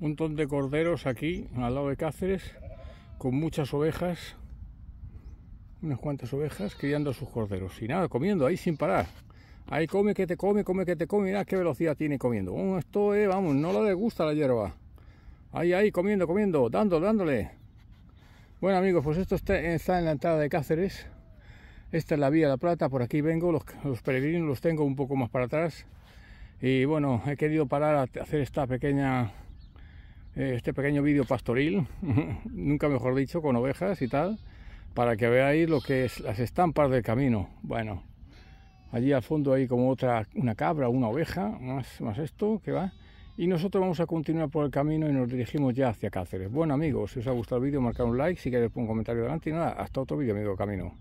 Un montón de corderos aquí, al lado de Cáceres, con muchas ovejas, unas cuantas ovejas criando sus corderos. Y nada, comiendo ahí sin parar. Ahí come que te come, come que te come. mira qué velocidad tiene comiendo. Oh, esto vamos, no le gusta la hierba. Ahí, ahí, comiendo, comiendo, dándole, dándole. Bueno amigos, pues esto está, en la entrada de Cáceres. Esta es la Vía de la Plata, por aquí vengo, los, peregrinos los tengo un poco más para atrás. Y bueno, he querido parar a hacer esta pequeña este pequeño vídeo pastoril, nunca mejor dicho, con ovejas y tal, para que veáis lo que es las estampas del camino. Bueno, allí al fondo hay como otra, una cabra, una oveja, más, más esto que va. Y nosotros vamos a continuar por el camino y nos dirigimos ya hacia Cáceres. Bueno amigos, si os ha gustado el vídeo, marcad un like, si queréis un comentario delante y nada, hasta otro vídeo amigo camino.